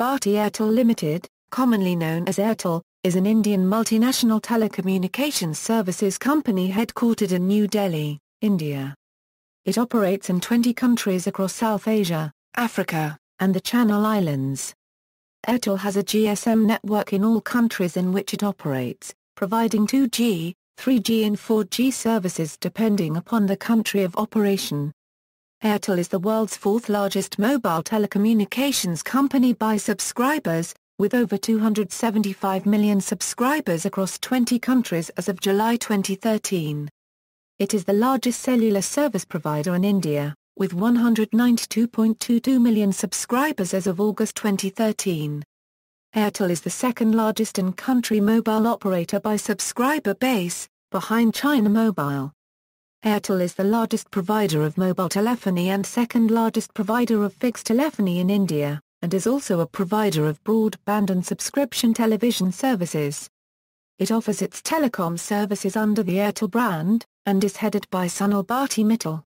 Bharti Airtel Limited, commonly known as Airtel, is an Indian multinational telecommunications services company headquartered in New Delhi, India. It operates in 20 countries across South Asia, Africa, and the Channel Islands. Airtel has a GSM network in all countries in which it operates, providing 2G, 3G and 4G services depending upon the country of operation. Airtel is the world's fourth largest mobile telecommunications company by subscribers, with over 275 million subscribers across 20 countries as of July 2013. It is the largest cellular service provider in India, with 192.22 million subscribers as of August 2013. Airtel is the second largest in-country mobile operator by subscriber base, behind China Mobile. Airtel is the largest provider of mobile telephony and second largest provider of fixed telephony in India, and is also a provider of broadband and subscription television services. It offers its telecom services under the Airtel brand, and is headed by Sunil Bharti Mittal.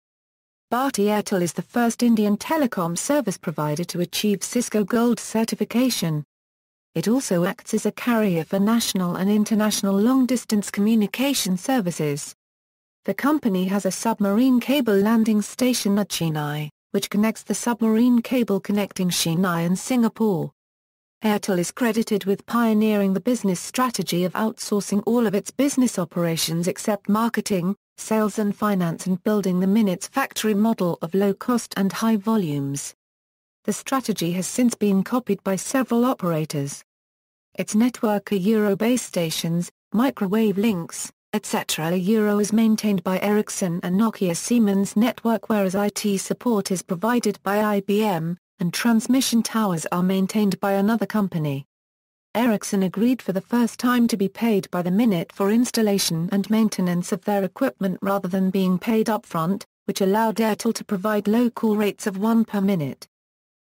Bharti Airtel is the first Indian telecom service provider to achieve Cisco Gold certification. It also acts as a carrier for national and international long-distance communication services. The company has a submarine cable landing station at Chennai, which connects the submarine cable connecting Chennai and Singapore. Airtel is credited with pioneering the business strategy of outsourcing all of its business operations except marketing, sales and finance and building the minutes factory model of low cost and high volumes. The strategy has since been copied by several operators. Its network are Euro-based stations, microwave links, etc. A euro is maintained by Ericsson and Nokia Siemens network whereas IT support is provided by IBM, and transmission towers are maintained by another company. Ericsson agreed for the first time to be paid by the minute for installation and maintenance of their equipment rather than being paid upfront, which allowed Airtel to provide low call rates of 1 per minute.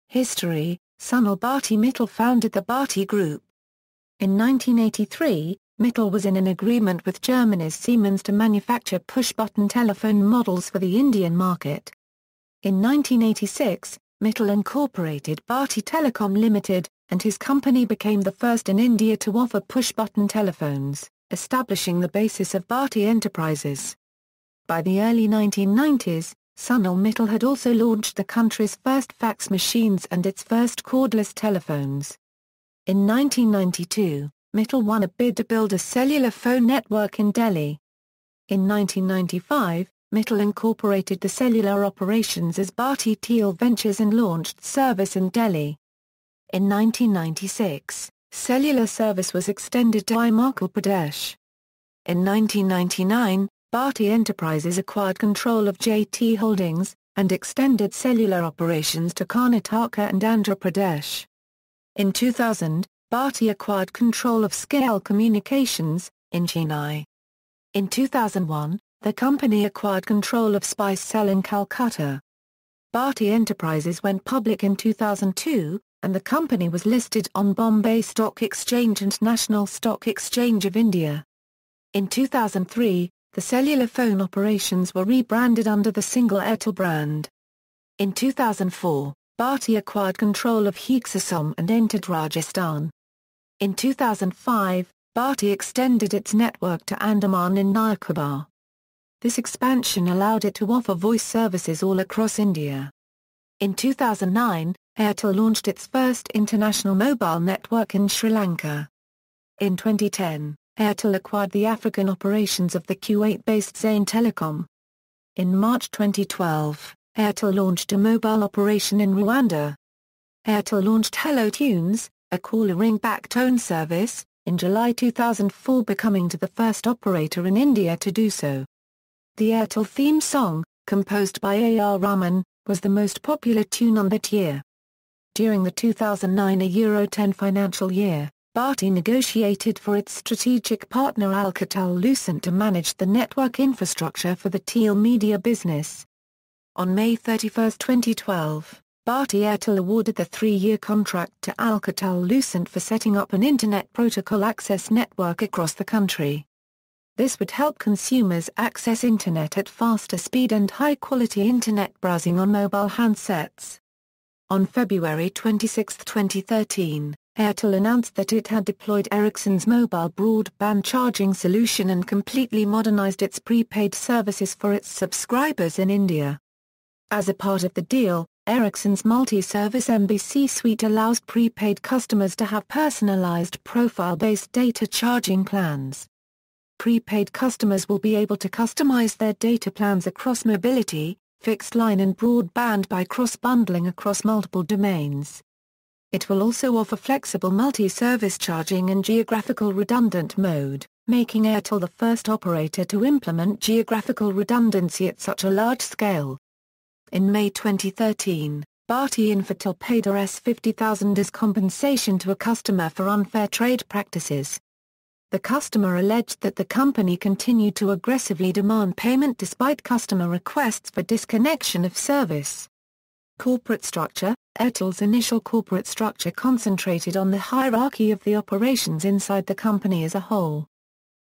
History Sunil Bharti Mittal founded the Bharti Group. In 1983, Mittel was in an agreement with Germany's Siemens to manufacture push-button telephone models for the Indian market. In 1986, Mittal incorporated Bharti Telecom Limited, and his company became the first in India to offer push-button telephones, establishing the basis of Bharti Enterprises. By the early 1990s, Sunil Mittal had also launched the country's first fax machines and its first cordless telephones. In 1992, Mittal won a bid to build a cellular phone network in Delhi. In 1995, Mittal incorporated the cellular operations as Bharti Teal Ventures and launched service in Delhi. In 1996, cellular service was extended to Imarkal Pradesh. In 1999, Bharti Enterprises acquired control of JT Holdings, and extended cellular operations to Karnataka and Andhra Pradesh. In 2000, Bharti acquired control of Scale Communications, in Chennai. In 2001, the company acquired control of Spice Cell in Calcutta. Bharti Enterprises went public in 2002, and the company was listed on Bombay Stock Exchange and National Stock Exchange of India. In 2003, the cellular phone operations were rebranded under the single Airtel brand. In 2004, Bharti acquired control of Hexasom and entered Rajasthan. In 2005, Bharti extended its network to Andaman and Nicobar. This expansion allowed it to offer voice services all across India. In 2009, Airtel launched its first international mobile network in Sri Lanka. In 2010, Airtel acquired the African operations of the Kuwait-based Zain Telecom. In March 2012, Airtel launched a mobile operation in Rwanda. Airtel launched Hello Tunes, a caller ringback tone service, in July 2004 becoming to the first operator in India to do so. The Airtel theme song, composed by A.R. Rahman, was the most popular tune on that year. During the 2009 Euro 10 financial year, Bharti negotiated for its strategic partner Alcatel-Lucent to manage the network infrastructure for the Teal media business. On May 31, 2012, Bharti airtel awarded the three-year contract to Alcatel-Lucent for setting up an Internet Protocol access network across the country. This would help consumers access Internet at faster speed and high-quality Internet browsing on mobile handsets. On February 26, 2013, Airtel announced that it had deployed Ericsson's mobile broadband charging solution and completely modernized its prepaid services for its subscribers in India. As a part of the deal, Ericsson's multi-service MBC suite allows prepaid customers to have personalized profile-based data charging plans. Prepaid customers will be able to customize their data plans across mobility, fixed line and broadband by cross-bundling across multiple domains. It will also offer flexible multi-service charging and geographical redundant mode, making Airtel the first operator to implement geographical redundancy at such a large scale. In May 2013, Bharti Infantil paid Rs 50,000 as compensation to a customer for unfair trade practices. The customer alleged that the company continued to aggressively demand payment despite customer requests for disconnection of service. Corporate structure Etel's initial corporate structure concentrated on the hierarchy of the operations inside the company as a whole.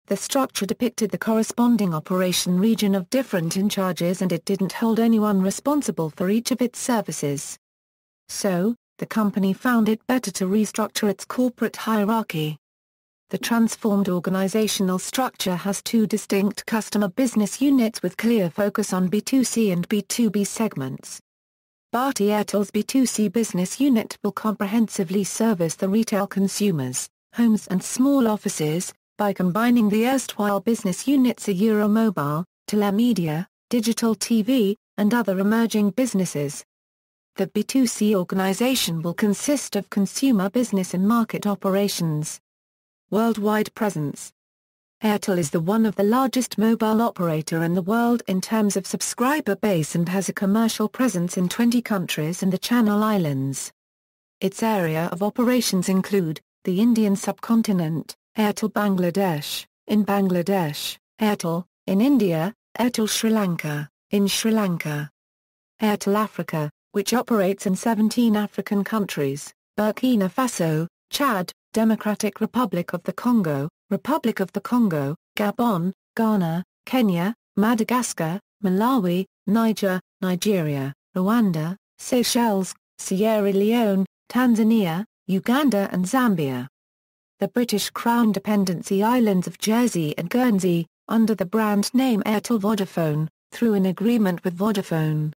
The structure depicted the corresponding operation region of different in charges and it didn't hold anyone responsible for each of its services. So, the company found it better to restructure its corporate hierarchy. The transformed organizational structure has two distinct customer business units with clear focus on B2C and B2B segments. Bharti Airtel's B2C business unit will comprehensively service the retail consumers, homes and small offices, by combining the erstwhile business units of Euromobile, Telemedia, Digital TV, and other emerging businesses. The B2C organization will consist of consumer business and market operations. Worldwide presence Airtel is the one of the largest mobile operator in the world in terms of subscriber base and has a commercial presence in 20 countries and the Channel Islands. Its area of operations include, the Indian subcontinent, Airtel Bangladesh, in Bangladesh, Airtel, in India, Airtel Sri Lanka, in Sri Lanka. Airtel Africa, which operates in 17 African countries, Burkina Faso, Chad, Democratic Republic of the Congo, Republic of the Congo, Gabon, Ghana, Kenya, Madagascar, Malawi, Niger, Nigeria, Rwanda, Seychelles, Sierra Leone, Tanzania, Uganda and Zambia the British Crown dependency islands of Jersey and Guernsey, under the brand name Airtel Vodafone, through an agreement with Vodafone.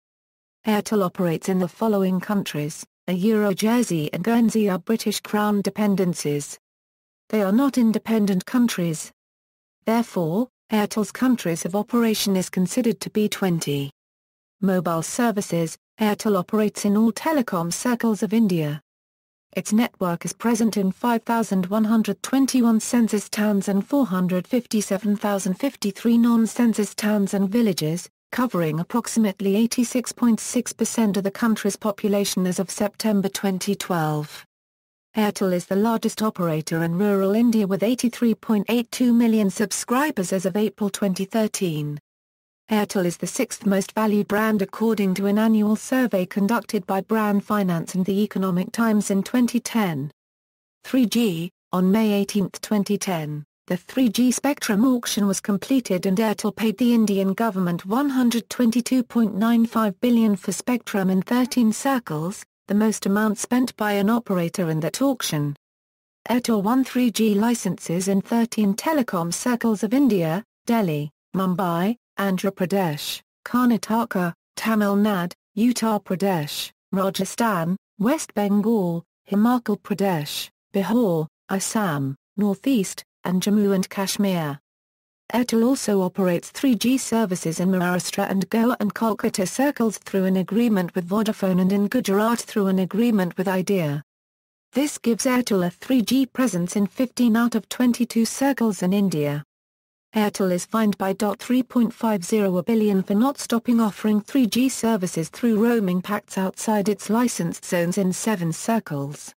Airtel operates in the following countries, a Euro Jersey and Guernsey are British Crown dependencies. They are not independent countries. Therefore, Airtel's countries of operation is considered to be 20. Mobile services, Airtel operates in all telecom circles of India. Its network is present in 5,121 census towns and 457,053 non-census towns and villages, covering approximately 86.6% of the country's population as of September 2012. Airtel is the largest operator in rural India with 83.82 million subscribers as of April 2013. Airtel is the sixth most valued brand according to an annual survey conducted by Brand Finance and the Economic Times in 2010. 3G On May 18, 2010, the 3G spectrum auction was completed and Airtel paid the Indian government 122.95 billion for spectrum in 13 circles, the most amount spent by an operator in that auction. Airtel won 3G licenses in 13 telecom circles of India, Delhi, Mumbai, Andhra Pradesh, Karnataka, Tamil Nadu, Uttar Pradesh, Rajasthan, West Bengal, Himachal Pradesh, Bihar, Assam, Northeast, and Jammu and Kashmir. Airtel also operates 3G services in Maharashtra and Goa and Kolkata circles through an agreement with Vodafone and in Gujarat through an agreement with Idea. This gives Airtel a 3G presence in 15 out of 22 circles in India. Airtel is fined by a billion for not stopping offering 3G services through roaming pacts outside its licensed zones in seven circles.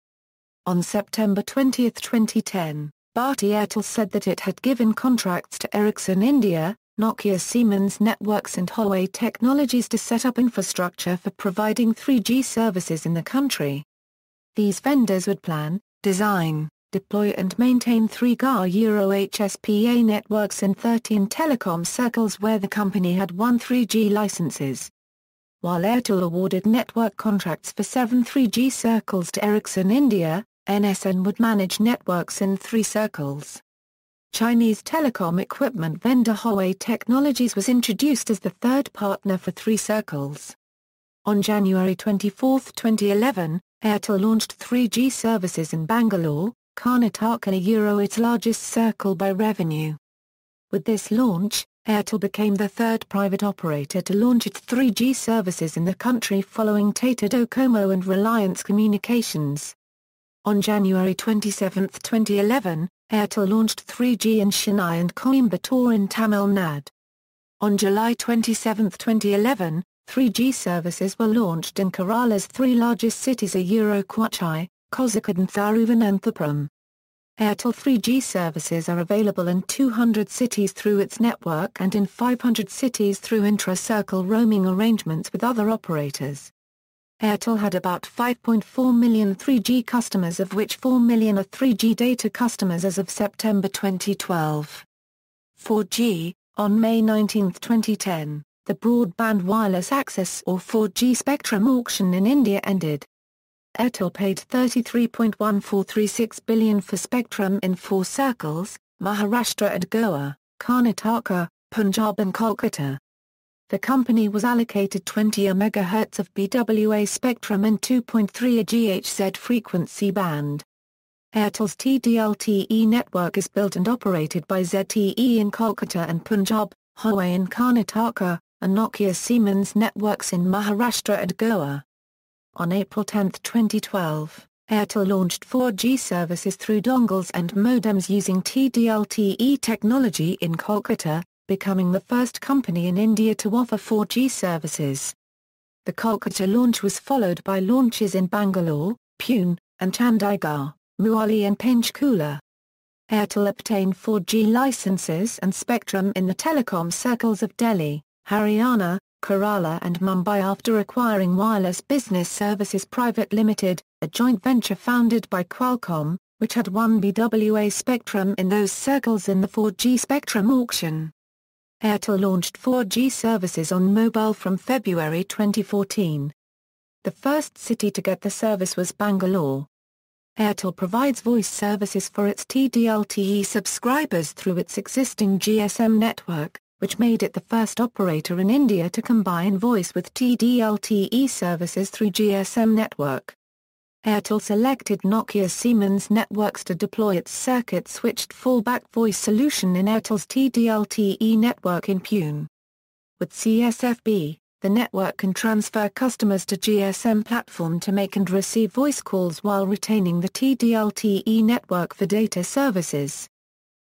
On September 20, 2010, Bharti Airtel said that it had given contracts to Ericsson India, Nokia Siemens Networks and Huawei Technologies to set up infrastructure for providing 3G services in the country. These vendors would plan, design, deploy and maintain three GAR Euro HSPA networks in 13 telecom circles where the company had won 3G licenses. While Airtel awarded network contracts for seven 3G circles to Ericsson India, NSN would manage networks in three circles. Chinese telecom equipment vendor Huawei Technologies was introduced as the third partner for three circles. On January 24, 2011, Airtel launched 3G services in Bangalore, Karnataka Euro its largest circle by revenue. With this launch, Airtel became the third private operator to launch its 3G services in the country following Tata Docomo and Reliance Communications. On January 27, 2011, Airtel launched 3G in Chennai and Coimbatore in Tamil Nadu. On July 27, 2011, 3G services were launched in Kerala's three largest cities a Euro Quachai, Kozakad Airtel 3G services are available in 200 cities through its network and in 500 cities through intra-circle roaming arrangements with other operators. Airtel had about 5.4 million 3G customers of which 4 million are 3G data customers as of September 2012. 4G, on May 19, 2010, the Broadband Wireless Access or 4G Spectrum auction in India ended. Airtel paid 33.1436 billion for spectrum in four circles, Maharashtra and Goa, Karnataka, Punjab and Kolkata. The company was allocated 20 MHz of BWA spectrum and 2.3 GHz frequency band. Airtel's TDLTE network is built and operated by ZTE in Kolkata and Punjab, Huawei in Karnataka, and Nokia Siemens networks in Maharashtra and Goa. On April 10, 2012, Airtel launched 4G services through dongles and modems using TD-LTE technology in Kolkata, becoming the first company in India to offer 4G services. The Kolkata launch was followed by launches in Bangalore, Pune, and Chandigarh, Muali and Panchkula. Airtel obtained 4G licenses and spectrum in the telecom circles of Delhi, Haryana, Kerala and Mumbai after acquiring Wireless Business Services Private Limited, a joint venture founded by Qualcomm, which had won BWA spectrum in those circles in the 4G spectrum auction. Airtel launched 4G services on mobile from February 2014. The first city to get the service was Bangalore. Airtel provides voice services for its TDLTE subscribers through its existing GSM network, which made it the first operator in India to combine voice with TD-LTE services through GSM network. Airtel selected Nokia Siemens networks to deploy its circuit-switched fallback voice solution in Airtel's TD-LTE network in Pune. With CSFB, the network can transfer customers to GSM platform to make and receive voice calls while retaining the TD-LTE network for data services.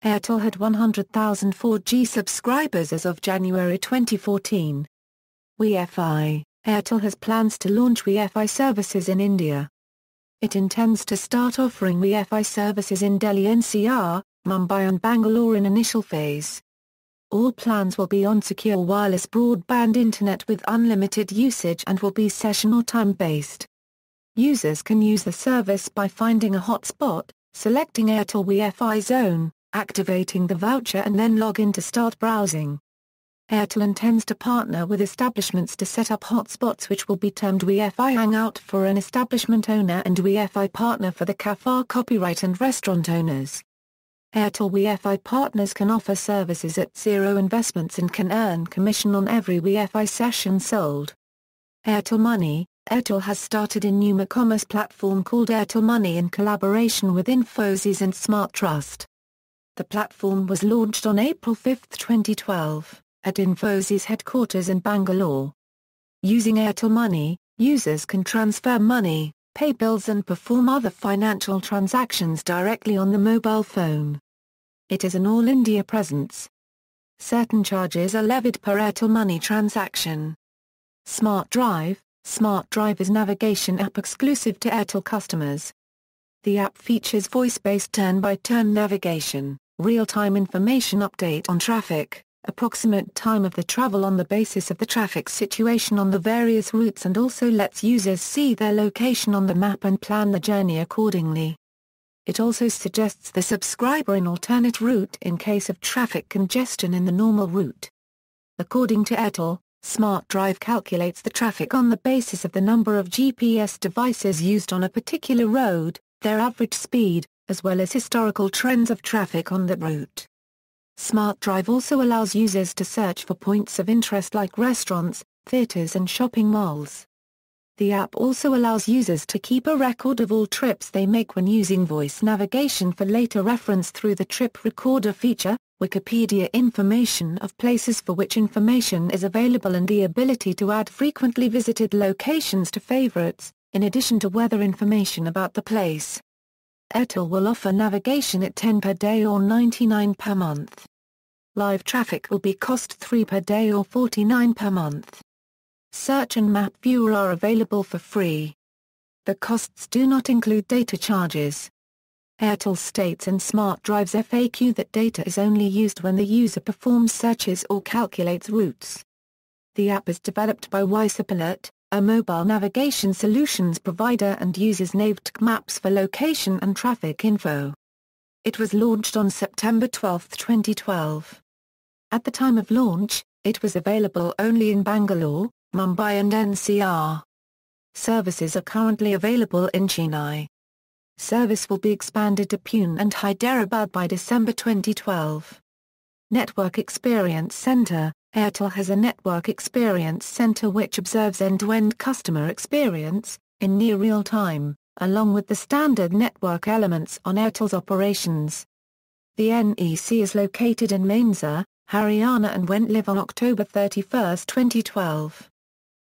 Airtel had 100,000 4G subscribers as of January 2014. WeFi Airtel has plans to launch WeFi services in India. It intends to start offering WeFi services in Delhi NCR, Mumbai and Bangalore in initial phase. All plans will be on secure wireless broadband internet with unlimited usage and will be session or time based. Users can use the service by finding a hotspot, selecting Airtel WeFi zone, activating the voucher and then log in to start browsing. Airtel intends to partner with establishments to set up hotspots which will be termed WiFi Hangout for an establishment owner and WiFi Partner for the CAFAR copyright and restaurant owners. Airtel WiFi partners can offer services at zero investments and can earn commission on every WiFi session sold. Airtel Money Airtel has started a new e-commerce platform called Airtel Money in collaboration with Infosys and Smart Trust. The platform was launched on April 5, 2012, at Infosys headquarters in Bangalore. Using Airtel Money, users can transfer money, pay bills and perform other financial transactions directly on the mobile phone. It is an all-India presence. Certain charges are levied per Airtel Money transaction. Smart Drive Smart Drive is navigation app exclusive to Airtel customers. The app features voice-based turn-by-turn navigation, real-time information update on traffic, approximate time of the travel on the basis of the traffic situation on the various routes and also lets users see their location on the map and plan the journey accordingly. It also suggests the subscriber an alternate route in case of traffic congestion in the normal route. According to Etel, Smart Drive calculates the traffic on the basis of the number of GPS devices used on a particular road, their average speed, as well as historical trends of traffic on that route. Smart Drive also allows users to search for points of interest like restaurants, theaters and shopping malls. The app also allows users to keep a record of all trips they make when using voice navigation for later reference through the trip recorder feature, Wikipedia information of places for which information is available and the ability to add frequently visited locations to favorites, in addition to weather information about the place. Airtel will offer navigation at 10 per day or 99 per month. Live traffic will be cost 3 per day or 49 per month. Search and Map Viewer are available for free. The costs do not include data charges. Airtel states in Smart Drive's FAQ that data is only used when the user performs searches or calculates routes. The app is developed by Ysapalat, a mobile navigation solutions provider and uses Navtec maps for location and traffic info. It was launched on September 12, 2012. At the time of launch, it was available only in Bangalore, Mumbai and NCR. Services are currently available in Chennai. Service will be expanded to Pune and Hyderabad by December 2012. Network Experience Center, Airtel has a network experience center which observes end-to-end customer experience, in near real time, along with the standard network elements on Airtel's operations. The NEC is located in Mainza, Haryana and went live on October 31, 2012.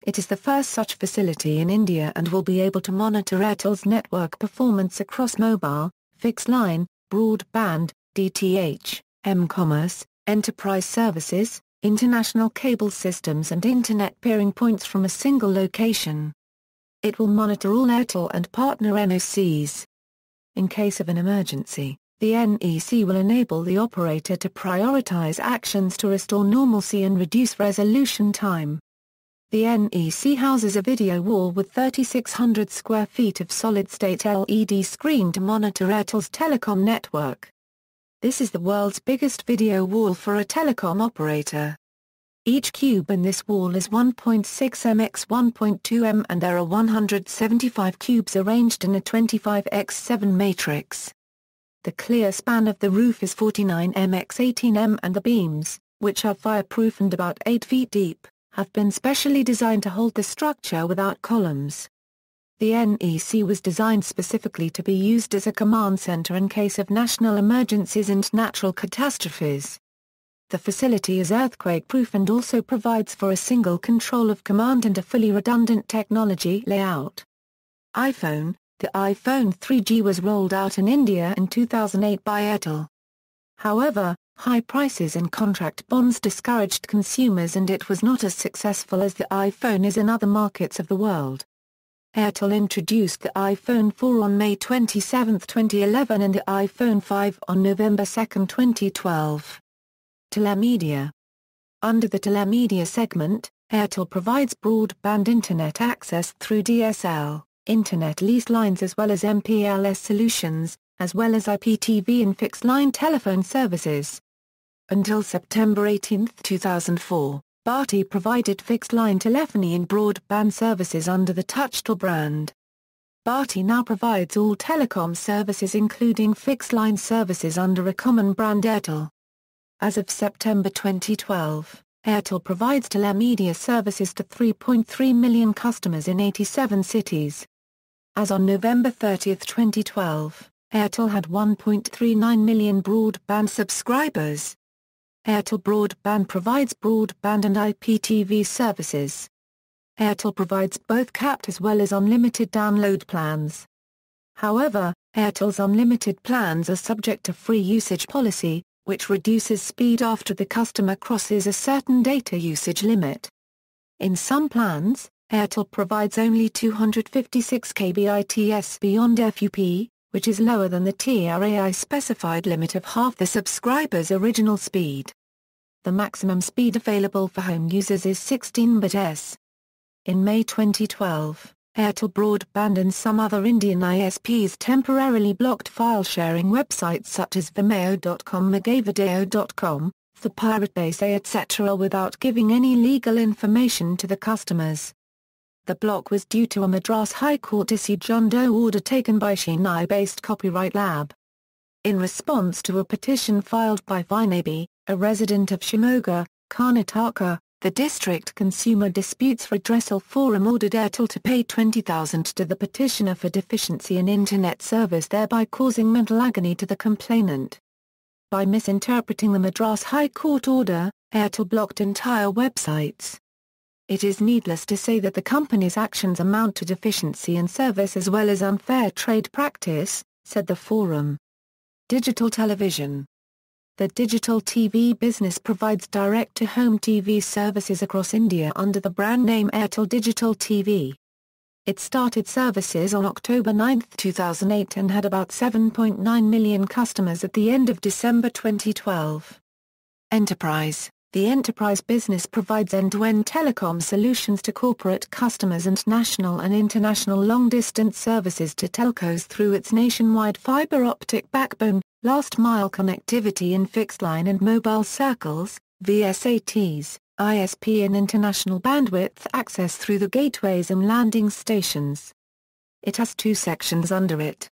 It is the first such facility in India and will be able to monitor Airtel's network performance across mobile, fixed line, broadband, DTH, m-commerce, enterprise services, international cable systems and Internet peering points from a single location. It will monitor all Airtel and partner NOCs. In case of an emergency, the NEC will enable the operator to prioritize actions to restore normalcy and reduce resolution time. The NEC houses a video wall with 3,600 square feet of solid-state LED screen to monitor Airtel's telecom network. This is the world's biggest video wall for a telecom operator. Each cube in this wall is 1.6m x 1.2m and there are 175 cubes arranged in a 25 x 7 matrix. The clear span of the roof is 49m x 18m and the beams, which are fireproof and about 8 feet deep, have been specially designed to hold the structure without columns. The NEC was designed specifically to be used as a command center in case of national emergencies and natural catastrophes. The facility is earthquake-proof and also provides for a single control of command and a fully redundant technology layout. iPhone, the iPhone 3G was rolled out in India in 2008 by Airtel. However, high prices and contract bonds discouraged consumers and it was not as successful as the iPhone is in other markets of the world. Airtel introduced the iPhone 4 on May 27, 2011 and the iPhone 5 on November 2, 2012. Telemedia. Under the Telemedia segment, Airtel provides broadband internet access through DSL, internet lease lines as well as MPLS solutions, as well as IPTV and fixed-line telephone services. Until September 18, 2004, Bharti provided fixed-line telephony and broadband services under the Touchtel brand. Bharti now provides all telecom services including fixed-line services under a common brand Airtel. As of September 2012, Airtel provides telemedia services to 3.3 million customers in 87 cities. As on November 30, 2012, Airtel had 1.39 million broadband subscribers. Airtel Broadband provides broadband and IPTV services. Airtel provides both capped as well as unlimited download plans. However, Airtel's unlimited plans are subject to free usage policy, which reduces speed after the customer crosses a certain data usage limit. In some plans, Airtel provides only 256 kbits beyond FUP, which is lower than the TRAI specified limit of half the subscriber's original speed. The maximum speed available for home users is 16 bits. In May 2012, Airtel Broadband and some other Indian ISPs temporarily blocked file-sharing websites such as Vimeo.com Megavideo.com, the Pirate Piratebase etc. without giving any legal information to the customers. The block was due to a Madras High Court issued John Doe order taken by Chennai-based Copyright Lab. In response to a petition filed by Vinabi, a resident of Shimoga, Karnataka, the District Consumer Disputes Redressal Forum ordered Airtel to pay $20,000 to the petitioner for deficiency in Internet service thereby causing mental agony to the complainant. By misinterpreting the Madras High Court order, Airtel blocked entire websites. It is needless to say that the company's actions amount to deficiency in service as well as unfair trade practice, said the forum. Digital television the digital TV business provides direct-to-home TV services across India under the brand name Airtel Digital TV. It started services on October 9, 2008 and had about 7.9 million customers at the end of December 2012. Enterprise The enterprise business provides end-to-end telecom solutions to corporate customers and national and international long-distance services to telcos through its nationwide fiber optic backbone last-mile connectivity in fixed-line and mobile circles, VSATs, ISP and international bandwidth access through the gateways and landing stations. It has two sections under it.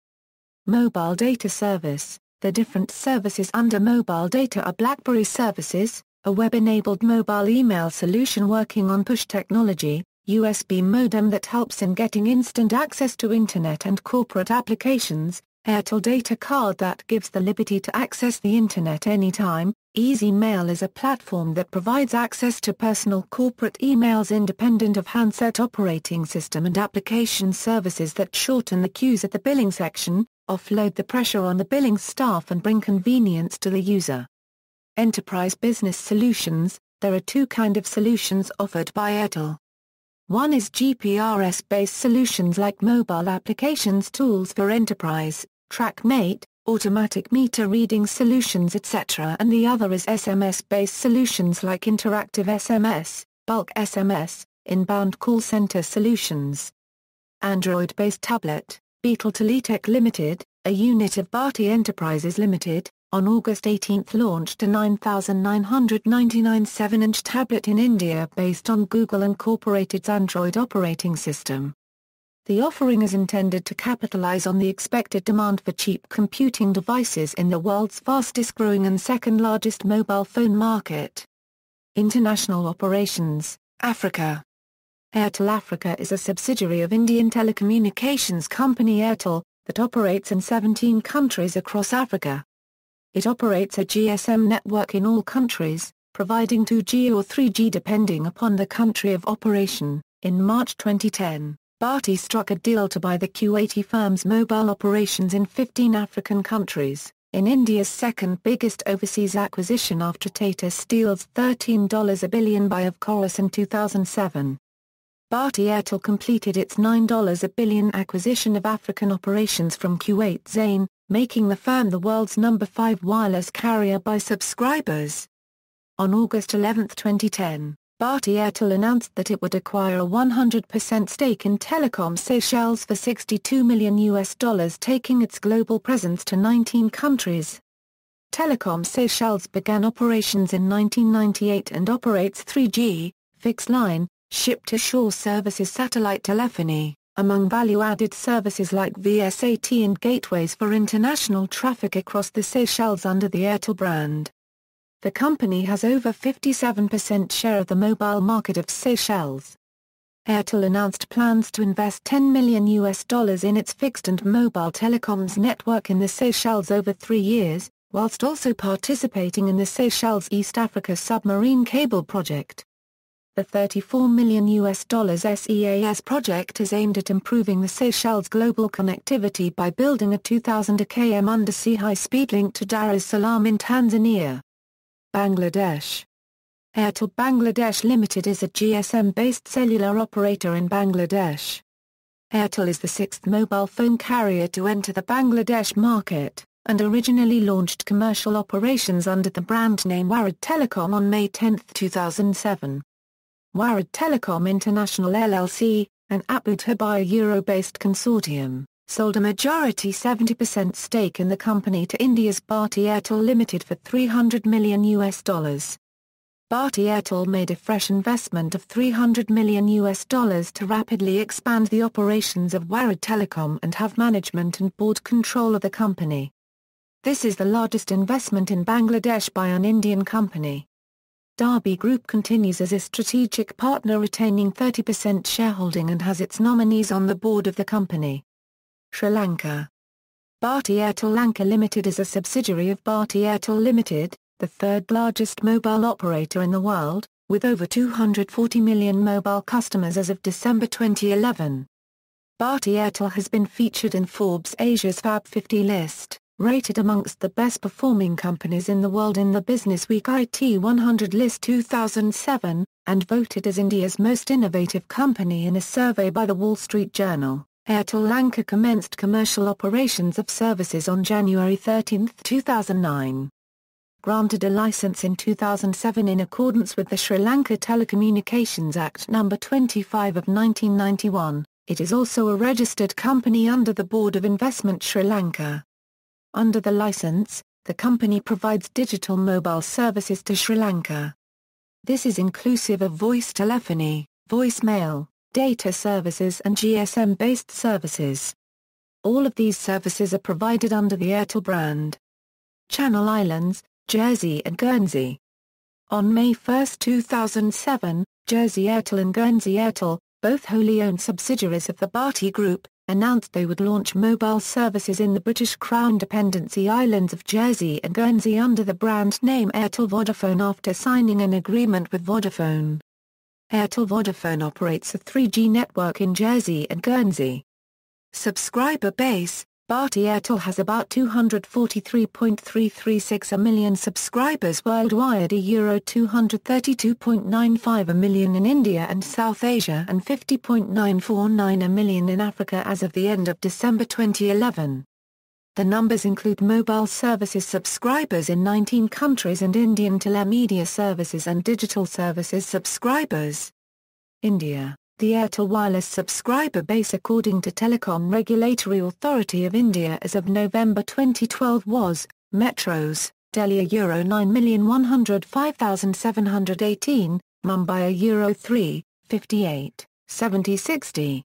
Mobile Data Service The different services under Mobile Data are BlackBerry Services, a web-enabled mobile email solution working on push technology, USB modem that helps in getting instant access to Internet and corporate applications, Airtel Data Card that gives the liberty to access the Internet anytime. EasyMail is a platform that provides access to personal corporate emails independent of handset operating system and application services that shorten the queues at the billing section, offload the pressure on the billing staff and bring convenience to the user. Enterprise Business Solutions There are two kind of solutions offered by Airtel. One is GPRS-based solutions like mobile applications tools for enterprise, TrackMate, automatic meter reading solutions etc. and the other is SMS-based solutions like interactive SMS, bulk SMS, inbound call center solutions. Android-based tablet, Beetle Teletech Limited, a unit of Bharti Enterprises Limited, on August 18 launched a 9,999 7-inch tablet in India based on Google Incorporated's Android operating system. The offering is intended to capitalize on the expected demand for cheap computing devices in the world's fastest growing and second largest mobile phone market. International Operations, Africa Airtel Africa is a subsidiary of Indian telecommunications company Airtel, that operates in 17 countries across Africa. It operates a GSM network in all countries, providing 2G or 3G depending upon the country of operation, in March 2010. Bharti struck a deal to buy the Q80 firm's mobile operations in 15 African countries, in India's second biggest overseas acquisition after Tata Steel's $13 a billion buy of Corus in 2007. Bharti Airtel completed its $9 a billion acquisition of African operations from Kuwait Zain, making the firm the world's number 5 wireless carrier by subscribers. On August 11, 2010, Bharti Airtel announced that it would acquire a 100% stake in Telecom Seychelles for 62 million US dollars taking its global presence to 19 countries. Telecom Seychelles began operations in 1998 and operates 3G, fixed line, ship-to-shore services satellite telephony, among value-added services like VSAT and gateways for international traffic across the Seychelles under the Airtel brand. The company has over 57% share of the mobile market of Seychelles. Airtel announced plans to invest 10 million US dollars in its fixed and mobile telecoms network in the Seychelles over three years, whilst also participating in the Seychelles East Africa submarine cable project. The 34 million US dollars SEAS project is aimed at improving the Seychelles' global connectivity by building a 2,000 km undersea high-speed link to Dar es Salaam in Tanzania. Bangladesh. Airtel Bangladesh Limited is a GSM-based cellular operator in Bangladesh. Airtel is the sixth mobile phone carrier to enter the Bangladesh market, and originally launched commercial operations under the brand name Warad Telecom on May 10, 2007. Warad Telecom International LLC, an Abu Dhabi Euro-based consortium, sold a majority 70% stake in the company to India's Bharti Airtel Limited for 300 million US dollars. Bharti Airtel made a fresh investment of 300 million US dollars to rapidly expand the operations of Warad Telecom and have management and board control of the company. This is the largest investment in Bangladesh by an Indian company. Darby Group continues as a strategic partner retaining 30% shareholding and has its nominees on the board of the company. Sri Lanka. Bharti Airtel Lanka Limited is a subsidiary of Bharti Airtel Limited, the third largest mobile operator in the world, with over 240 million mobile customers as of December 2011. Bharti Airtel has been featured in Forbes Asia's Fab 50 list, rated amongst the best performing companies in the world in the Business Week IT 100 list 2007, and voted as India's most innovative company in a survey by The Wall Street Journal. Airtel Lanka commenced commercial operations of services on January 13, 2009. Granted a license in 2007 in accordance with the Sri Lanka Telecommunications Act No. 25 of 1991, it is also a registered company under the Board of Investment Sri Lanka. Under the license, the company provides digital mobile services to Sri Lanka. This is inclusive of voice telephony, voicemail, data services and GSM-based services. All of these services are provided under the Airtel brand. Channel Islands, Jersey and Guernsey. On May 1, 2007, Jersey Airtel and Guernsey Airtel, both wholly owned subsidiaries of the Barty Group, announced they would launch mobile services in the British Crown Dependency Islands of Jersey and Guernsey under the brand name Airtel Vodafone after signing an agreement with Vodafone. Airtel Vodafone operates a 3G network in Jersey and Guernsey. Subscriber base Bharti Airtel has about 243.336 million subscribers worldwide a euro 232.95 million in India and South Asia and 50.949 million in Africa as of the end of December 2011. The numbers include mobile services subscribers in 19 countries and Indian telemedia services and digital services subscribers. India, the Airtel wireless subscriber base according to Telecom Regulatory Authority of India as of November 2012 was, metros, Delhi a euro 9,105,718, Mumbai a euro 3, 58, 760.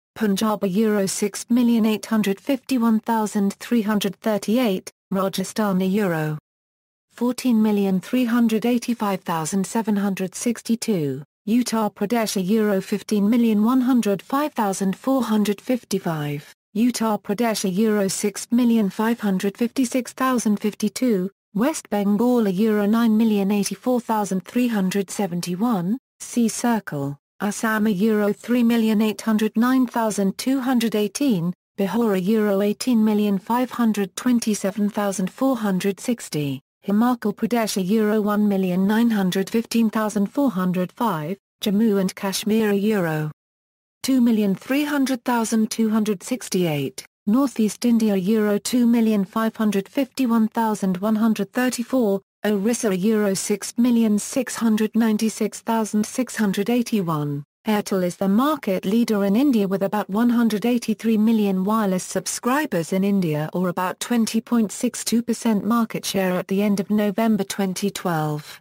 Punjab Euro 6,851,338, Rajasthan Euro 14,385,762, Uttar Pradesh Euro 15,105,455, Uttar Pradesh Euro 6,556,052, West Bengal Euro 9,084,371, see circle. Assam Euro 3,809,218, Bihar Euro 18,527,460, Himachal Pradesh Euro 1,915,405, Jammu and Kashmir Euro 2,300,268, Northeast India Euro 2,551,134, Orissa Euro 6,696,681. Airtel is the market leader in India with about 183 million wireless subscribers in India or about 20.62% market share at the end of November 2012.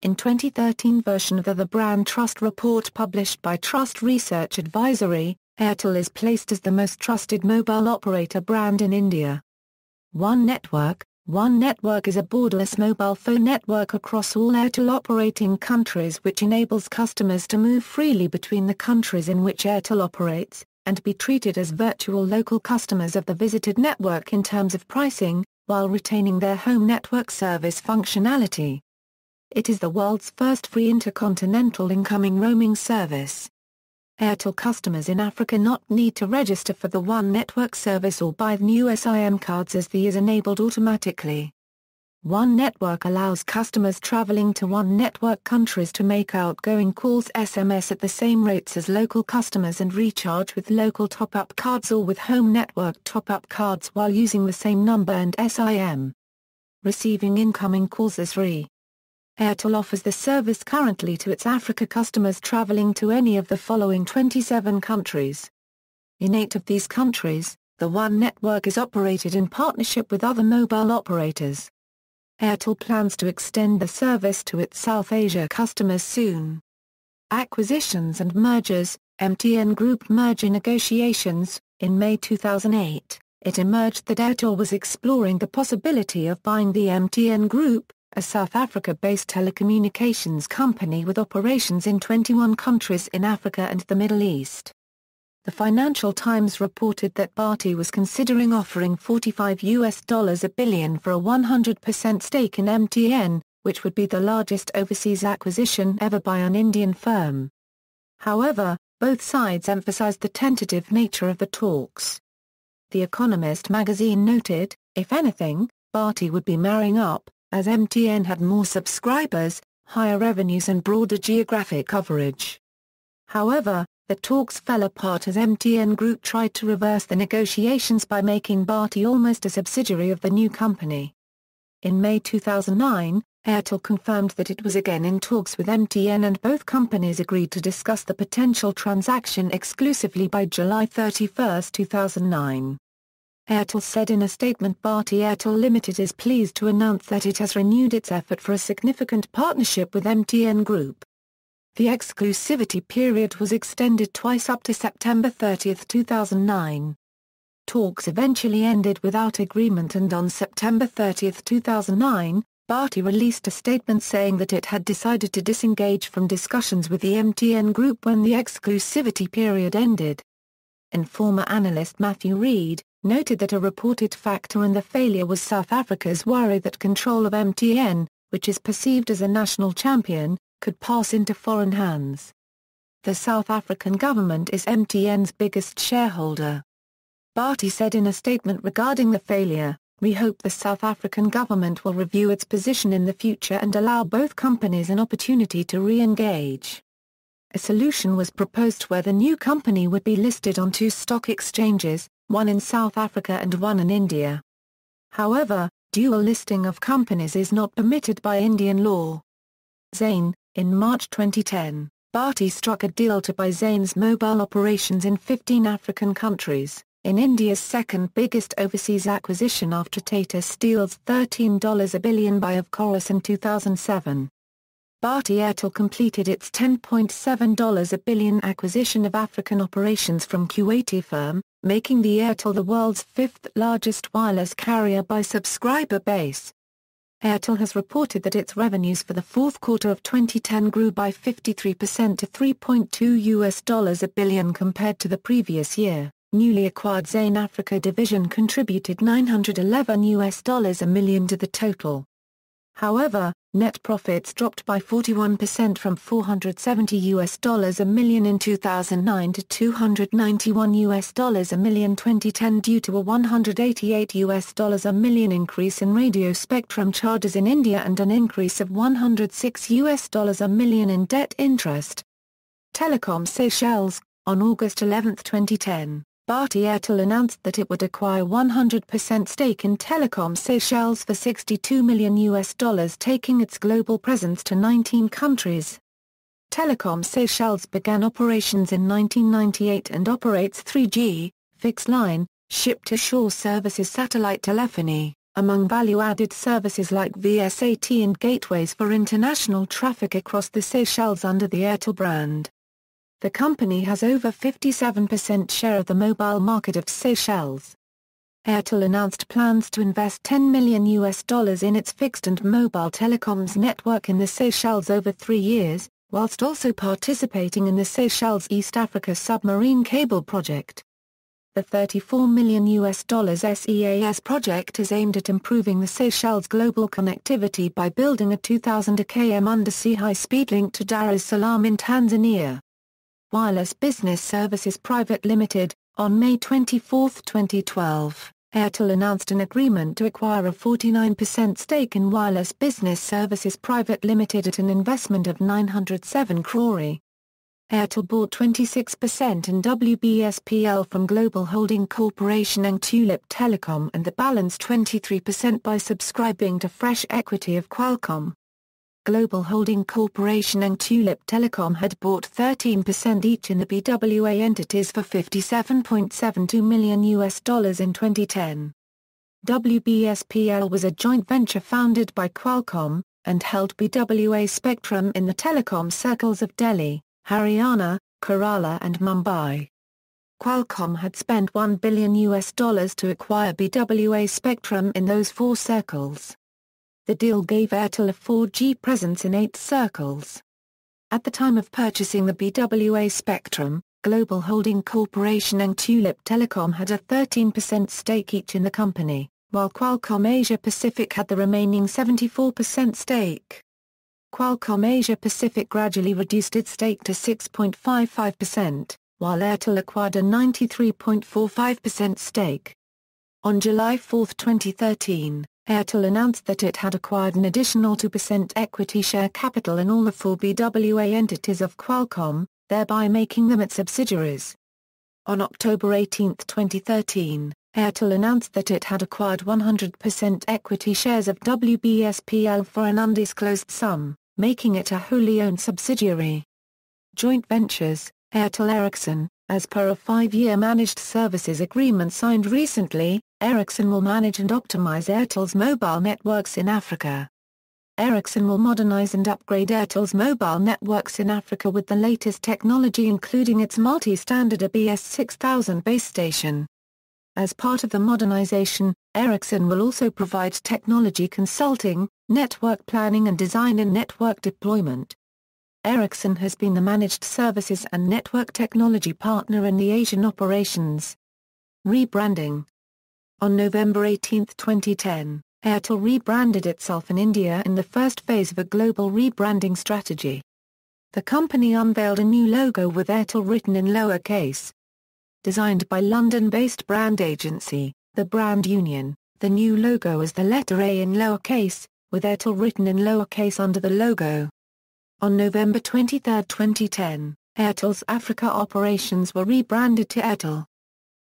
In 2013 version of the, the Brand Trust report published by Trust Research Advisory, Airtel is placed as the most trusted mobile operator brand in India. One Network, one Network is a borderless mobile phone network across all Airtel operating countries which enables customers to move freely between the countries in which Airtel operates, and be treated as virtual local customers of the visited network in terms of pricing, while retaining their home network service functionality. It is the world's first free intercontinental incoming roaming service. Airtel customers in Africa not need to register for the One Network service or buy new SIM cards as the is enabled automatically. One Network allows customers traveling to One Network countries to make outgoing calls SMS at the same rates as local customers and recharge with local top-up cards or with home network top-up cards while using the same number and SIM. Receiving incoming calls is free. Airtel offers the service currently to its Africa customers traveling to any of the following 27 countries. In eight of these countries, the One network is operated in partnership with other mobile operators. Airtel plans to extend the service to its South Asia customers soon. Acquisitions and mergers, MTN Group merger negotiations, in May 2008, it emerged that Airtel was exploring the possibility of buying the MTN Group, a South Africa-based telecommunications company with operations in 21 countries in Africa and the Middle East. The Financial Times reported that Bharti was considering offering US$45 a billion for a 100% stake in MTN, which would be the largest overseas acquisition ever by an Indian firm. However, both sides emphasized the tentative nature of the talks. The Economist magazine noted, if anything, Bharti would be marrying up, as MTN had more subscribers, higher revenues and broader geographic coverage. However, the talks fell apart as MTN Group tried to reverse the negotiations by making Bharti almost a subsidiary of the new company. In May 2009, Airtel confirmed that it was again in talks with MTN and both companies agreed to discuss the potential transaction exclusively by July 31, 2009. Airtel said in a statement Bharti Airtel Limited is pleased to announce that it has renewed its effort for a significant partnership with MTN Group. The exclusivity period was extended twice up to September 30, 2009. Talks eventually ended without agreement and on September 30, 2009, Bharti released a statement saying that it had decided to disengage from discussions with the MTN Group when the exclusivity period ended. Informer former analyst Matthew Reed noted that a reported factor in the failure was South Africa's worry that control of MTN, which is perceived as a national champion, could pass into foreign hands. The South African government is MTN's biggest shareholder. Barty said in a statement regarding the failure, We hope the South African government will review its position in the future and allow both companies an opportunity to re-engage. A solution was proposed where the new company would be listed on two stock exchanges, one in South Africa and one in India. However, dual listing of companies is not permitted by Indian law. Zain, in March 2010, Bharti struck a deal to buy Zain's mobile operations in 15 African countries, in India's second biggest overseas acquisition after Tata Steel's $13 a billion buy of Corus in 2007. Bharti Airtel completed its $10.7 a billion acquisition of African operations from Kuwaiti firm, making the Airtel the world's fifth largest wireless carrier by subscriber base. Airtel has reported that its revenues for the fourth quarter of 2010 grew by 53% to 3.2 US dollars a billion compared to the previous year. Newly acquired Zain Africa division contributed 911 US dollars a million to the total. However, net profits dropped by 41% from US$470 a million in 2009 to US$291 a million 2010 due to a US$188 a million increase in radio spectrum charges in India and an increase of US$106 a million in debt interest. Telecom Seychelles, on August 11, 2010 Bharti Airtel announced that it would acquire 100% stake in Telecom Seychelles for US 62 million US dollars taking its global presence to 19 countries. Telecom Seychelles began operations in 1998 and operates 3G, fixed line, ship-to-shore services satellite telephony, among value-added services like VSAT and gateways for international traffic across the Seychelles under the Airtel brand. The company has over 57% share of the mobile market of Seychelles. Airtel announced plans to invest 10 million US dollars in its fixed and mobile telecoms network in the Seychelles over three years, whilst also participating in the Seychelles East Africa submarine cable project. The 34 million US dollars SEAS project is aimed at improving the Seychelles' global connectivity by building a 2,000 km undersea high-speed link to Dar es Salaam in Tanzania. Wireless Business Services Private Limited, on May 24, 2012, Airtel announced an agreement to acquire a 49% stake in Wireless Business Services Private Limited at an investment of 907 crore. Airtel bought 26% in WBSPL from Global Holding Corporation and Tulip Telecom and the balance 23% by subscribing to fresh equity of Qualcomm. Global Holding Corporation and Tulip Telecom had bought 13% each in the BWA entities for 57.72 million US dollars in 2010. WBSPL was a joint venture founded by Qualcomm, and held BWA spectrum in the telecom circles of Delhi, Haryana, Kerala and Mumbai. Qualcomm had spent 1 billion US dollars to acquire BWA spectrum in those four circles. The deal gave Airtel a 4G presence in eight circles. At the time of purchasing the BWA spectrum, Global Holding Corporation and Tulip Telecom had a 13% stake each in the company, while Qualcomm Asia Pacific had the remaining 74% stake. Qualcomm Asia Pacific gradually reduced its stake to 6.55%, while Airtel acquired a 93.45% stake. On July 4, 2013, Airtel announced that it had acquired an additional 2% equity share capital in all the four BWA entities of Qualcomm, thereby making them its subsidiaries. On October 18, 2013, Airtel announced that it had acquired 100% equity shares of WBSPL for an undisclosed sum, making it a wholly owned subsidiary. Joint ventures, Airtel Ericsson, as per a five-year managed services agreement signed recently, Ericsson will manage and optimize Airtel's mobile networks in Africa. Ericsson will modernize and upgrade Airtel's mobile networks in Africa with the latest technology including its multi-standard ABS 6000 base station. As part of the modernization, Ericsson will also provide technology consulting, network planning and design and network deployment. Ericsson has been the managed services and network technology partner in the Asian operations. Rebranding on November 18, 2010, Airtel rebranded itself in India in the first phase of a global rebranding strategy. The company unveiled a new logo with Airtel written in lower case. Designed by London-based brand agency, the Brand Union, the new logo is the letter A in lower case, with Airtel written in lower case under the logo. On November 23, 2010, Airtel's Africa operations were rebranded to Airtel.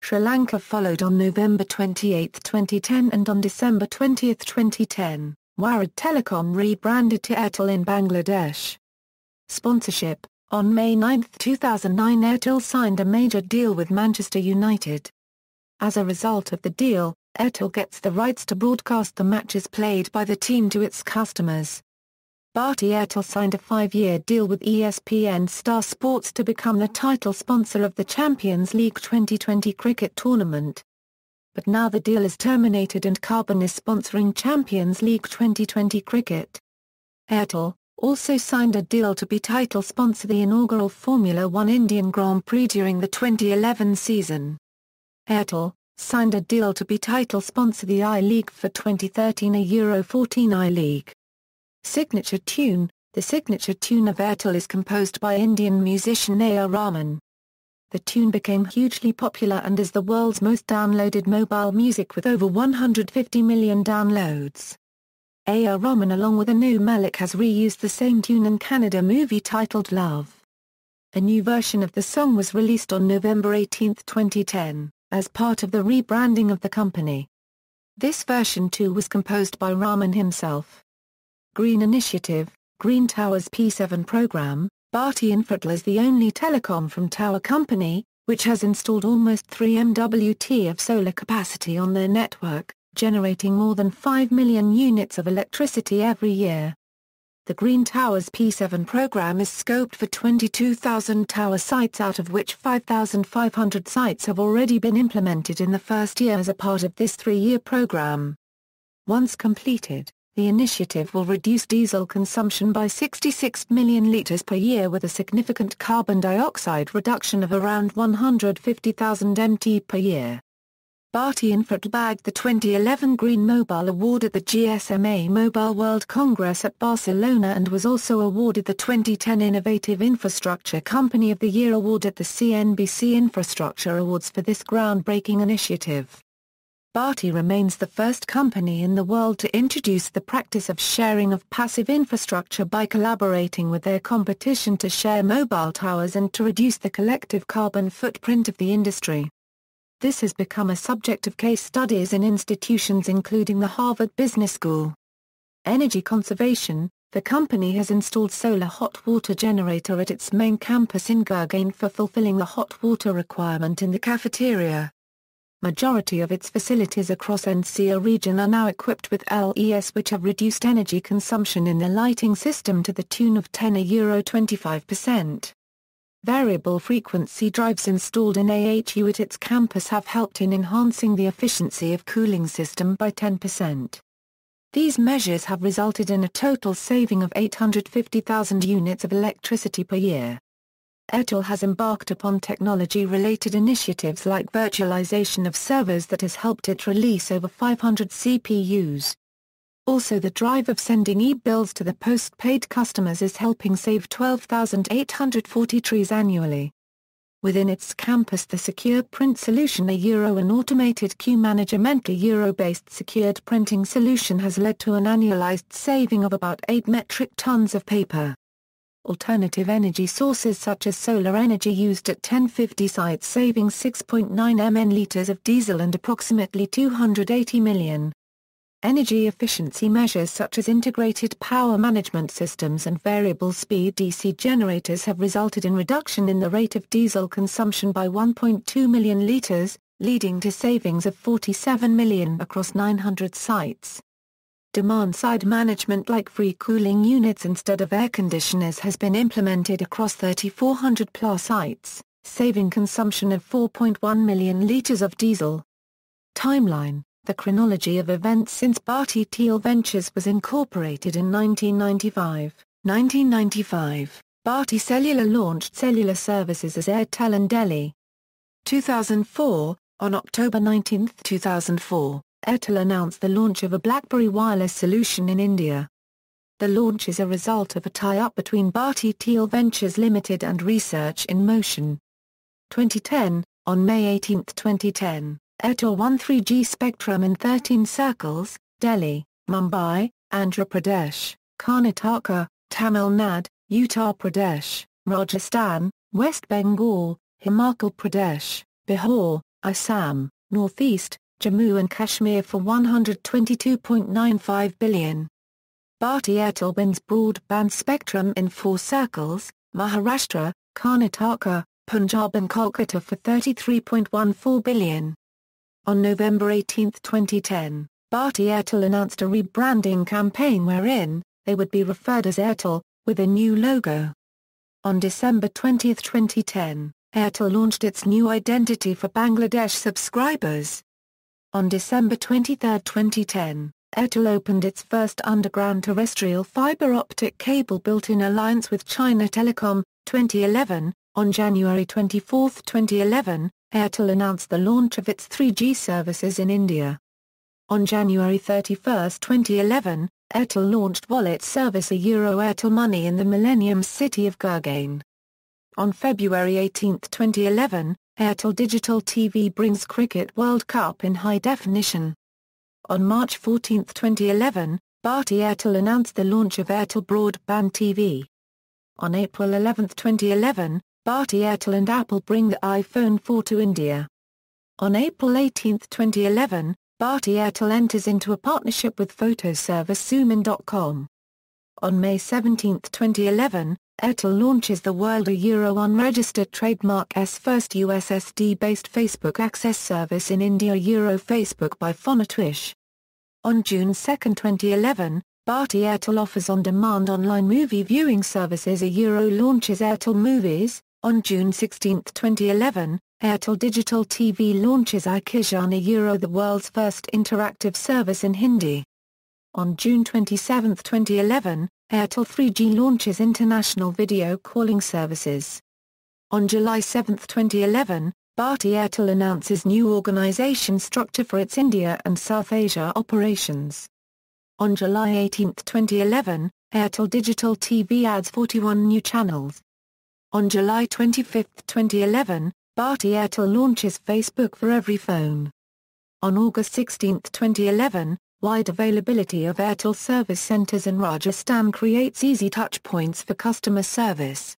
Sri Lanka followed on November 28, 2010 and on December 20, 2010, Warad Telecom rebranded to Airtel in Bangladesh. Sponsorship On May 9, 2009 Airtel signed a major deal with Manchester United. As a result of the deal, Airtel gets the rights to broadcast the matches played by the team to its customers. Bharti Airtel signed a five-year deal with ESPN Star Sports to become the title sponsor of the Champions League 2020 cricket tournament. But now the deal is terminated and Carbon is sponsoring Champions League 2020 cricket. Airtel, also signed a deal to be title sponsor the inaugural Formula One Indian Grand Prix during the 2011 season. Airtel, signed a deal to be title sponsor the I-League for 2013 a Euro 14 I-League. Signature tune The signature tune of Airtel is composed by Indian musician A. R. Rahman. The tune became hugely popular and is the world's most downloaded mobile music with over 150 million downloads. A.R. Rahman along with Anu Malik has reused the same tune in Canada movie titled Love. A new version of the song was released on November 18, 2010, as part of the rebranding of the company. This version too was composed by Rahman himself. Green Initiative, Green Towers P7 program, Bharti Infratel is the only telecom from tower company, which has installed almost 3 MWT of solar capacity on their network, generating more than 5 million units of electricity every year. The Green Towers P7 program is scoped for 22,000 tower sites out of which 5,500 sites have already been implemented in the first year as a part of this three-year program. Once completed, the initiative will reduce diesel consumption by 66 million litres per year with a significant carbon dioxide reduction of around 150,000 mt per year. Barty Infrat bagged the 2011 Green Mobile Award at the GSMA Mobile World Congress at Barcelona and was also awarded the 2010 Innovative Infrastructure Company of the Year Award at the CNBC Infrastructure Awards for this groundbreaking initiative. Bharti remains the first company in the world to introduce the practice of sharing of passive infrastructure by collaborating with their competition to share mobile towers and to reduce the collective carbon footprint of the industry. This has become a subject of case studies in institutions including the Harvard Business School. Energy conservation, the company has installed solar hot water generator at its main campus in Gurgaon for fulfilling the hot water requirement in the cafeteria. Majority of its facilities across NCA region are now equipped with LES which have reduced energy consumption in the lighting system to the tune of 10 a euro 25%. Variable frequency drives installed in AHU at its campus have helped in enhancing the efficiency of cooling system by 10%. These measures have resulted in a total saving of 850,000 units of electricity per year. Airtel has embarked upon technology-related initiatives like virtualization of servers that has helped it release over 500 CPUs. Also the drive of sending e-bills to the post-paid customers is helping save 12,840 trees annually. Within its campus the Secure Print Solution a Euro and automated queue management a Euro-based secured printing solution has led to an annualized saving of about 8 metric tons of paper. Alternative energy sources such as solar energy used at 1050 sites saving 6.9 mn litres of diesel and approximately 280 million. Energy efficiency measures such as integrated power management systems and variable speed DC generators have resulted in reduction in the rate of diesel consumption by 1.2 million litres, leading to savings of 47 million across 900 sites. Demand-side management like free cooling units instead of air conditioners has been implemented across 3,400 plus sites, saving consumption of 4.1 million litres of diesel. Timeline The chronology of events since Bharti Teal Ventures was incorporated in 1995. 1995, Bharti Cellular launched cellular services as Airtel in Delhi. 2004, on October 19, 2004, Airtel announced the launch of a BlackBerry wireless solution in India. The launch is a result of a tie-up between Bharti Teal Ventures Limited and Research in Motion. 2010, on May 18, 2010, Airtel won 3G spectrum in 13 circles, Delhi, Mumbai, Andhra Pradesh, Karnataka, Tamil Nadu, Uttar Pradesh, Rajasthan, West Bengal, Himachal Pradesh, Bihar, Assam, Northeast, Jammu and Kashmir for 122.95 billion. Bharti Airtel wins broadband spectrum in four circles, Maharashtra, Karnataka, Punjab and Kolkata for 33.14 billion. On November 18, 2010, Bharti Airtel announced a rebranding campaign wherein they would be referred as Airtel, with a new logo. On December 20, 2010, Airtel launched its new identity for Bangladesh subscribers. On December 23, 2010, Airtel opened its first underground terrestrial fiber optic cable built in alliance with China Telecom. 2011, on January 24, 2011, Airtel announced the launch of its 3G services in India. On January 31, 2011, Airtel launched wallet service a Euro Airtel Money in the Millennium City of Gurgaon. On February 18, 2011, Airtel Digital TV brings Cricket World Cup in high definition. On March 14, 2011, Bharti Airtel announced the launch of Airtel Broadband TV. On April 11, 2011, Bharti Airtel and Apple bring the iPhone 4 to India. On April 18, 2011, Bharti Airtel enters into a partnership with photo service Zoomin.com. On May 17, 2011, Etel launches the World a Euro unregistered trademark S first USSD-based Facebook access service in India Euro Facebook by Fonatwish. On June 2, 2011, Bharti Airtel offers on-demand online movie viewing services a Euro launches Airtel Movies. On June 16, 2011, Airtel Digital TV launches Ikijana Euro the world's first interactive service in Hindi. On June 27, 2011, Airtel 3G launches international video calling services. On July 7, 2011, Bharti Airtel announces new organization structure for its India and South Asia operations. On July 18, 2011, Airtel Digital TV adds 41 new channels. On July 25, 2011, Bharti Airtel launches Facebook for every phone. On August 16, 2011, Wide availability of Airtel service centers in Rajasthan creates easy touchpoints for customer service.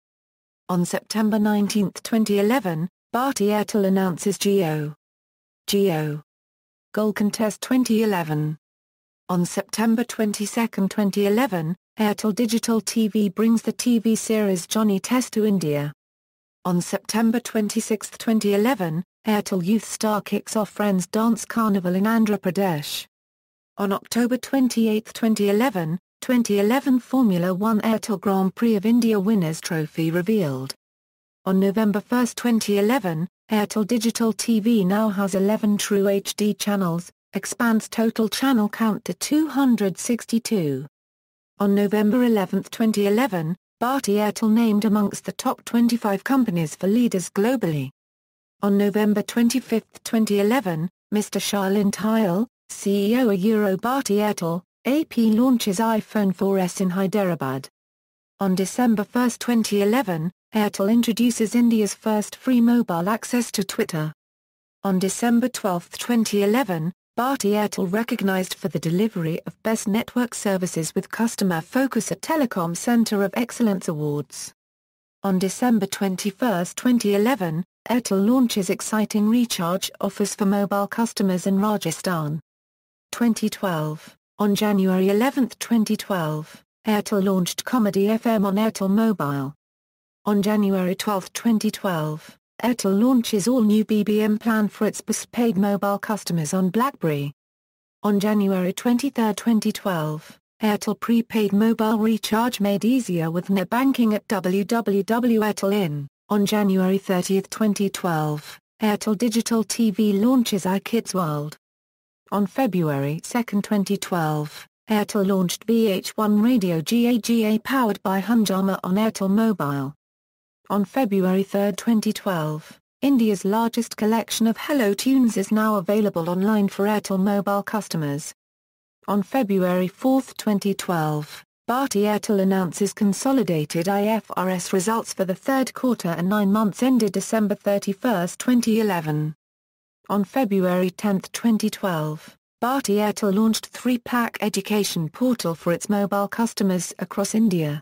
On September 19, 2011, Bharti Airtel announces Geo. Geo. Goal Contest 2011. On September 22, 2011, Airtel Digital TV brings the TV series Johnny Test to India. On September 26, 2011, Airtel Youth Star kicks off Friends Dance Carnival in Andhra Pradesh. On October 28, 2011, 2011 Formula One Airtel Grand Prix of India Winners' Trophy revealed. On November 1, 2011, Airtel Digital TV now has 11 true HD channels, expands total channel count to 262. On November 11, 2011, Bharti Airtel named amongst the top 25 companies for leaders globally. On November 25, 2011, Mr. Charlene Tile, CEO Aurobati Airtel AP launches iPhone 4S in Hyderabad. On December 1, 2011, Airtel introduces India's first free mobile access to Twitter. On December 12, 2011, Bharti Airtel recognized for the delivery of Best Network Services with Customer Focus at Telecom Center of Excellence Awards. On December 21, 2011, Airtel launches exciting recharge offers for mobile customers in Rajasthan. 2012. On January 11, 2012, Airtel launched Comedy FM on Airtel Mobile. On January 12, 2012, Airtel launches all-new BBM plan for its postpaid mobile customers on BlackBerry. On January 23, 2012, Airtel prepaid mobile recharge made easier with net banking at www.airtelin. On January 30, 2012, Airtel Digital TV launches iKids World. On February 2, 2012, Airtel launched VH1 Radio GAGA powered by Hunjama on Airtel Mobile. On February 3, 2012, India's largest collection of Hello Tunes is now available online for Airtel Mobile customers. On February 4, 2012, Bharti Airtel announces consolidated IFRS results for the third quarter and nine months ended December 31, 2011. On February 10, 2012, Bharti Airtel launched three-pack education portal for its mobile customers across India.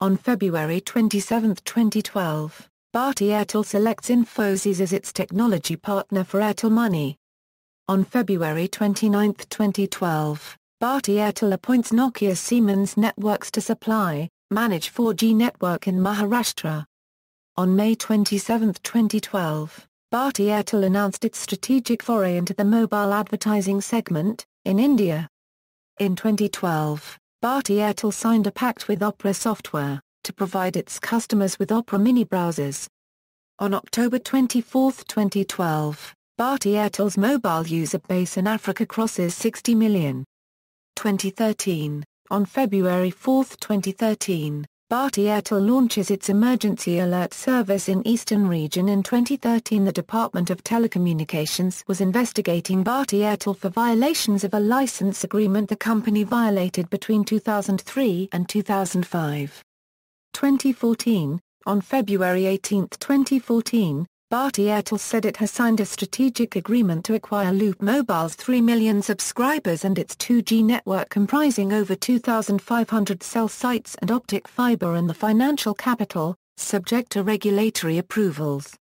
On February 27, 2012, Bharti Airtel selects Infosys as its technology partner for Airtel Money. On February 29, 2012, Bharti Airtel appoints Nokia Siemens Networks to supply, manage 4G network in Maharashtra. On May 27, 2012, Bharti Airtel announced its strategic foray into the mobile advertising segment, in India. In 2012, Bharti Airtel signed a pact with Opera Software, to provide its customers with Opera Mini browsers. On October 24, 2012, Bharti Airtel's mobile user base in Africa crosses 60 million. 2013, on February 4, 2013, Bharti Airtel launches its emergency alert service in Eastern Region in 2013 The Department of Telecommunications was investigating Bharti Airtel for violations of a license agreement the company violated between 2003 and 2005. 2014 On February 18, 2014, Bharti Airtel said it has signed a strategic agreement to acquire Loop Mobile's 3 million subscribers and its 2G network comprising over 2,500 cell sites and optic fiber in the financial capital, subject to regulatory approvals.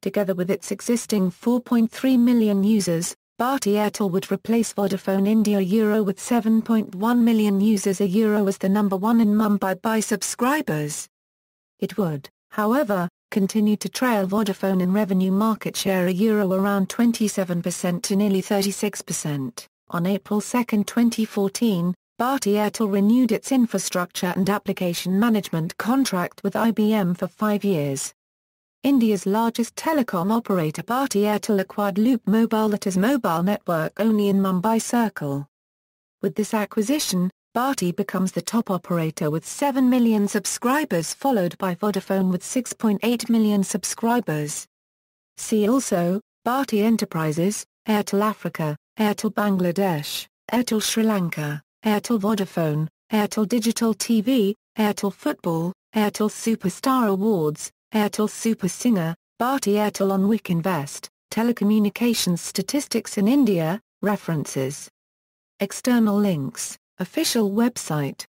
Together with its existing 4.3 million users, Bharti Airtel would replace Vodafone India Euro with 7.1 million users a Euro as the number one in Mumbai by subscribers. It would, however, continued to trail Vodafone in revenue market share a euro around 27% to nearly 36%. On April 2, 2014, Bharti Airtel renewed its infrastructure and application management contract with IBM for five years. India's largest telecom operator Bharti Airtel acquired Loop Mobile that is mobile network only in Mumbai Circle. With this acquisition, Bharti becomes the top operator with 7 million subscribers followed by Vodafone with 6.8 million subscribers. See also, Bharti Enterprises, Airtel Africa, Airtel Bangladesh, Airtel Sri Lanka, Airtel Vodafone, Airtel Digital TV, Airtel Football, Airtel Superstar Awards, Airtel Super Singer, Bharti Airtel on Wick Invest, Telecommunications Statistics in India, References. External links official website